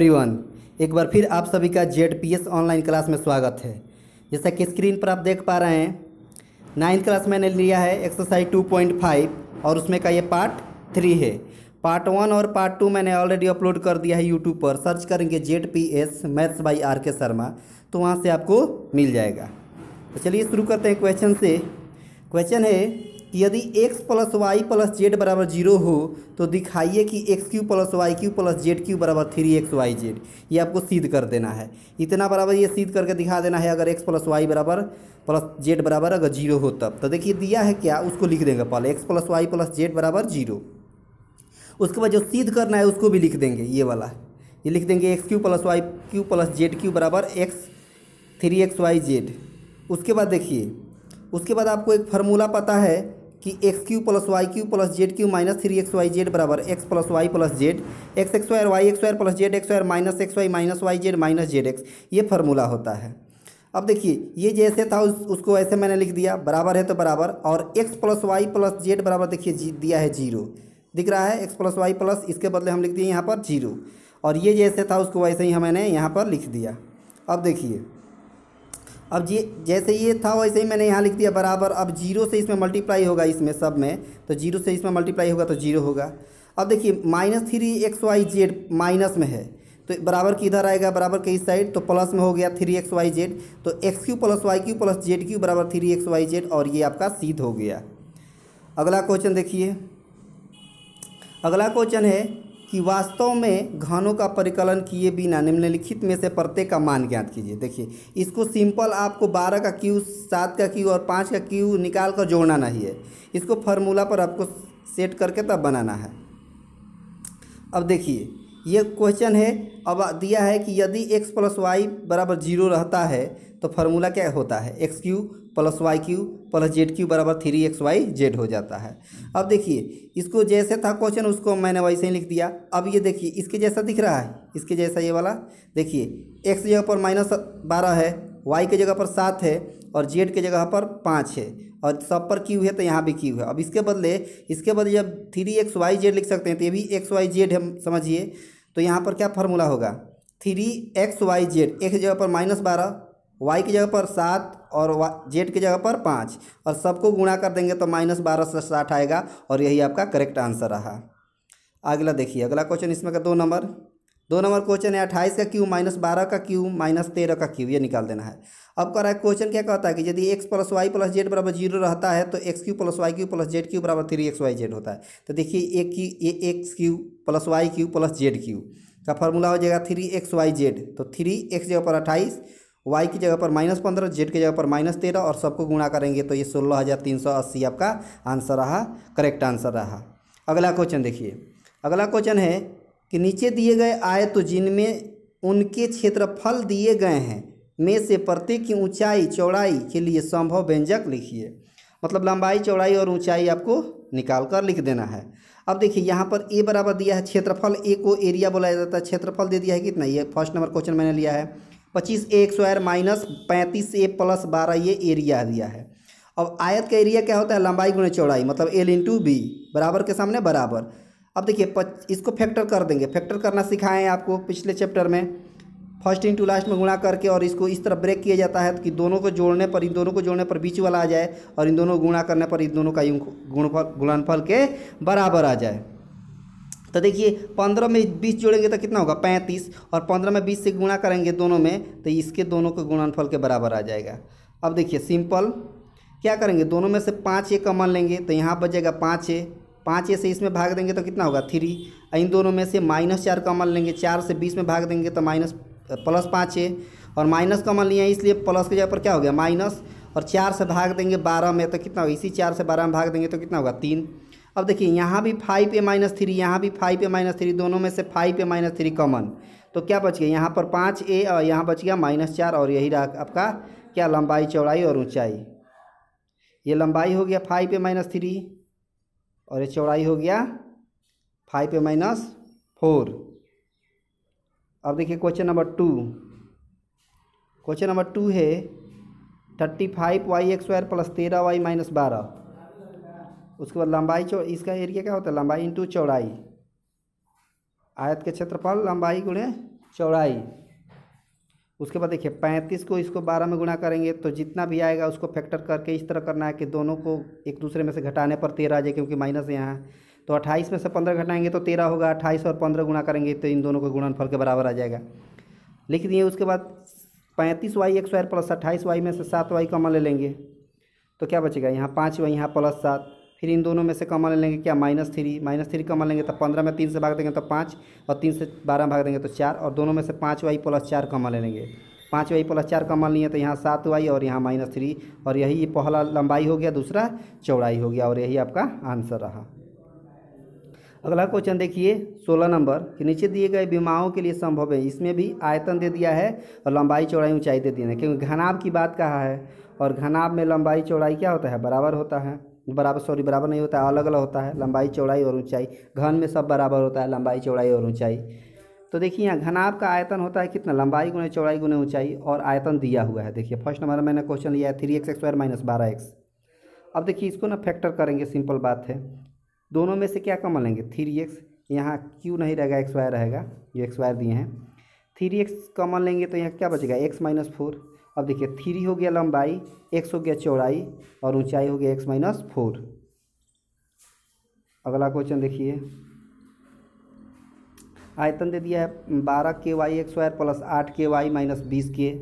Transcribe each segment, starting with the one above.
everyone एक बार फिर आप सभी का Z P S online class में स्वागत है जैसा कि स्क्रीन पर आप देख पा रहे हैं नाइन्थ क्लास मैंने लिया है एक्सरसाइज टू पॉइंट फाइव और उसमें का ये पार्ट थ्री है पार्ट वन और पार्ट टू मैंने ऑलरेडी अपलोड कर दिया है यूट्यूब पर सर्च करेंगे Z P S maths by R K Sharma तो वहाँ से आपको मिल जाएगा तो चलिए शुरू करते हैं क्वेश्चन से क्वेश्चन है यदि x plus Y plus Z बराबर जीरो हो तो दिखाइए कि X cube plus Y cube plus Z cube बराबर थ्री एक्स वाई जेड ये आपको सीध कर देना है इतना बराबर ये सीध करके दिखा देना है अगर x प्लस वाई बराबर प्लस जेड बराबर अगर जीरो हो तब तो देखिए दिया है क्या उसको लिख देंगे पहले X plus Y plus Z बराबर जीरो उसके बाद जो सीध करना है उसको भी लिख देंगे ये वाला ये लिख देंगे X cube plus Y cube plus Z cube बराबर X three X Y Z उसके बाद देखिए उसके बाद आपको एक फार्मूला पता है कि X cube plus Y cube plus Z cube minus three X Y Z बराबर X plus Y plus Z X X wire Y X wire plus Z X wire minus X Y minus Y Z minus Z X ये formula होता है अब देखिए ये जैसे था उस, उसको ऐसे मैंने लिख दिया बराबर है तो बराबर और X plus Y plus Z बराबर देखिए दिया है जीरो दिख रहा है एक्स प्लस वाई प्लस इसके बदले हम लिख दिए यहाँ पर जीरो और ये जैसे था उसको वैसे ही हमने यहाँ पर लिख दिया अब देखिए अब ये जैसे ये था वैसे ही मैंने यहाँ लिख दिया बराबर अब जीरो से इसमें मल्टीप्लाई होगा इसमें सब में तो जीरो से इसमें मल्टीप्लाई होगा तो जीरो होगा अब देखिए minus three X Y Z minus में है तो बराबर किधर आएगा बराबर के इस साइड तो प्लस में हो गया थ्री एक्स वाई जेड तो X cube plus Y cube plus Z cube बराबर थ्री एक्स वाई जेड और ये आपका सीध हो गया अगला क्वेश्चन देखिए अगला क्वेश्चन है कि वास्तव में घनों का परिकलन किए बिना निम्नलिखित में से प्रत्येक का मान ज्ञात कीजिए देखिए इसको सिंपल आपको बारह का क्यू सात का क्यू और पाँच का क्यू निकाल कर जोड़ना नहीं है इसको फार्मूला पर आपको सेट करके तब बनाना है अब देखिए ये क्वेश्चन है अब दिया है कि यदि x प्लस वाई बराबर जीरो रहता है तो फार्मूला क्या होता है X cube plus Y cube plus Z cube बराबर थ्री एक्स वाई जेड हो जाता है अब देखिए इसको जैसे था क्वेश्चन उसको मैंने वैसे ही लिख दिया अब ये देखिए इसके जैसा दिख रहा है इसके जैसा ये वाला देखिए एक्स जगह पर माइनस बारह है वाई के जगह पर सात है और जेड के जगह पर पाँच है और सब पर क्यू है तो यहाँ भी क्यू है अब इसके बदले इसके बदले जब थ्री एक्स वाई जेड लिख सकते हैं तो ये भी एक्स वाई जेड हम समझिए तो यहाँ पर क्या फार्मूला होगा थ्री एक्स वाई जेड एक जगह पर माइनस बारह वाई की जगह पर सात और जेड की जगह पर पाँच और सबको गुणा कर देंगे तो माइनस बारह से साठ आएगा और यही आपका करेक्ट आंसर रहा अगला देखिए अगला क्वेश्चन इसमें का दो नंबर दो नंबर क्वेश्चन है अट्ठाईस का क्यू माइनस बारह का क्यू माइनस तेरह का क्यू ये निकाल देना है अब कह रहा है क्वेश्चन क्या कहता है कि यदि X plus Y plus Z बराबर जीरो रहता है तो X cube plus Y cube plus Z cube बराबर थ्री एक्स वाई जेड होता है तो देखिए एक a X cube plus Y cube plus Z cube का फॉर्मूला हो जाएगा थ्री एक्स वाई जेड तो थ्री एक्स जगह पर अट्ठाईस वाई की जगह पर माइनस पंद्रह जेड की जगह पर माइनस तेरह और सबको गुणा करेंगे तो ये सोलह हज़ार तीन सौ अस्सी आपका आंसर रहा करेक्ट आंसर रहा अगला क्वेश्चन देखिए अगला क्वेश्चन है कि नीचे दिए गए आए तो जिनमें उनके क्षेत्रफल दिए गए हैं में से प्रत्येक की ऊंचाई चौड़ाई के लिए संभव व्यंजक लिखिए मतलब लंबाई चौड़ाई और ऊंचाई आपको निकाल कर लिख देना है अब देखिए यहाँ पर ए बराबर दिया है क्षेत्रफल ए को एरिया बोला जाता है क्षेत्रफल दे दिया है कितना ये फर्स्ट नंबर क्वेश्चन मैंने लिया है पच्चीस ए स्क्वायर माइनस पैंतीस ए प्लस बारह ये एरिया दिया है अब आयत का एरिया क्या होता है लंबाई गुणे चौड़ाई मतलब एल इंटू बी बराबर के सामने बराबर अब देखिए इसको फैक्टर कर देंगे फैक्टर करना सिखाएं आपको पिछले चैप्टर में फर्स्ट इंटू लास्ट में गुणा करके और इसको इस तरह ब्रेक किया जाता है कि दोनों को जोड़ने पर इन दोनों को जोड़ने पर बीच वाला आ जाए और इन दोनों को गुणा करने पर इन दोनों का गुणफल गुणनफल के बराबर आ जाए तो देखिए पंद्रह में बीस जोड़ेंगे तो कितना होगा पैंतीस और पंद्रह में बीस से गुणा करेंगे दोनों में तो इसके दोनों के गुणनफल के बराबर आ जाएगा अब देखिए सिंपल क्या करेंगे दोनों में से पाँच ए कमन लेंगे तो यहाँ बचेगा पाँच ए पाँच ए से इसमें भाग देंगे तो कितना होगा थ्री इन दोनों में से माइनस चार कमन लेंगे चार से बीस में भाग देंगे तो माइनस प्लस पाँच है और माइनस कॉमन लिए हैं इसलिए प्लस के जगह पर क्या हो गया माइनस और चार से भाग देंगे बारह में तो कितना होगा इसी चार से बारह में भाग देंगे तो कितना होगा तीन अब देखिए यहाँ भी फाइव ए माइनस थ्री यहाँ भी फाइव ए माइनस थ्री दोनों में से five A minus three common तो क्या बच गया यहाँ पर पाँच ए और यहाँ बच गया माइनस चार और यही रहा आपका क्या लंबाई चौड़ाई और ऊंचाई ये लंबाई हो गया फाइव ए माइनस थ्री और ये चौड़ाई हो गया फाइव ए माइनस फोर अब देखिए question number two question number two है thirty five Y X square plus तेरह वाई माइनस बारह उसके बाद लंबाई चौ इसका एरिया क्या होता है लंबाई इंटू चौड़ाई आयत के क्षेत्रफल लंबाई गुणे चौड़ाई उसके बाद देखिए पैंतीस को इसको बारह में गुणा करेंगे तो जितना भी आएगा उसको फैक्टर करके इस तरह करना है कि दोनों को एक दूसरे में से घटाने पर तेरह आ जाए क्योंकि माइनस यहाँ है तो अट्ठाईस में से पंद्रह घटाएंगे तो तेरह होगा अट्ठाईस और पंद्रह गुणा करेंगे तो इन दोनों का गुणनफल के बराबर आ जाएगा लिख दिए उसके बाद पैंतीस वाई एक स्क्वायर प्लस अट्ठाईस वाई में से सात वाई कमा ले लेंगे तो क्या बचेगा यहाँ पाँच वाई यहाँ प्लस सात फिर इन दोनों में से कमा ले लेंगे क्या minus three minus three comma लेंगे तो पंद्रह में तीन से भाग देंगे तो पाँच और तीन से बारह भाग देंगे तो चार और दोनों में से पाँच वाई प्लस चार कमा ले लेंगे पाँच वाई प्लस चार कमा लिए तो यहाँ सात वाई और यहाँ माइनस थ्री और यही पहला लंबाई हो गया दूसरा चौड़ाई हो गया और यही आपका आंसर रहा अगला क्वेश्चन देखिए सोलह नंबर कि नीचे दिए गए बीमाओं के लिए संभव है इसमें भी आयतन दे दिया है और लंबाई चौड़ाई ऊंचाई दे दी है क्योंकि घनाब की बात कहा है और घनाब में लंबाई चौड़ाई क्या होता है बराबर होता है बराबर सॉरी बराबर नहीं होता है अलग अलग होता है लंबाई चौड़ाई और ऊंचाई घन में सब बराबर होता है लंबाई चौड़ाई और ऊंचाई तो देखिए यहाँ घनाब का आयतन होता है कितना लंबाई गुने चौड़ाई गुने ऊंचाई और आयतन दिया हुआ है देखिए फर्स्ट नंबर मैंने क्वेश्चन लिया है थ्री एक्स स्क्वायर माइनस बारह एक्स अब देखिए इसको ना फैक्टर करेंगे सिंपल बात है दोनों में से क्या कॉमन लेंगे थ्री एक्स यहाँ क्यू नहीं रहेगा एक्स वाई रहेगा जो एक्स वाई दिए हैं थ्री एक्स कॉमन लेंगे तो यहाँ क्या बचेगा एक्स माइनस फोर अब देखिए थ्री हो गया लंबाई एक्स हो गया चौड़ाई और ऊंचाई हो गया एक्स माइनस फोर अगला क्वेश्चन देखिए आयतन दे दिया है बारह के वाई एक्स वायर प्लस आठ के वाई माइनस बीस के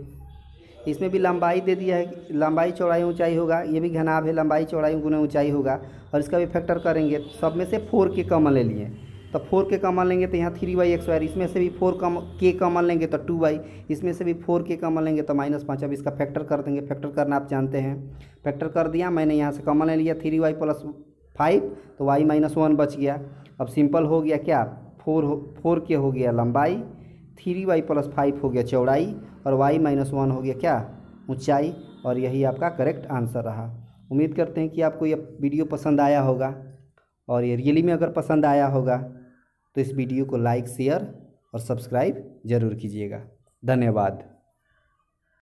इसमें भी लंबाई दे दिया है लंबाई चौड़ाई ऊंचाई होगा ये भी घनाभ है लंबाई चौड़ाई गुना ऊंचाई होगा और इसका भी फैक्टर करेंगे सब में से फोर के कमन ले लिए तो फोर के कमन लेंगे तो यहाँ थ्री बाई एक्सवायर इसमें से भी फोर कम के कमन लेंगे तो टू बाई इसमें से भी फोर के कमन लेंगे तो माइनस पाँच अब इसका फैक्टर कर देंगे फैक्टर करना आप जानते हैं फैक्टर कर दिया मैंने यहाँ से कमन ले लिया थ्री वाई प्लस फाइव तो वाई माइनस वन बच गया अब सिंपल हो गया क्या फोर हो फोर के हो गया लंबाई थ्री वाई प्लस फाइव हो गया चौड़ाई और वाई माइनस वन हो गया क्या ऊंचाई और यही आपका करेक्ट आंसर रहा उम्मीद करते हैं कि आपको यह वीडियो पसंद आया होगा और ये रियली में अगर पसंद आया होगा तो इस वीडियो को लाइक शेयर और सब्सक्राइब ज़रूर कीजिएगा धन्यवाद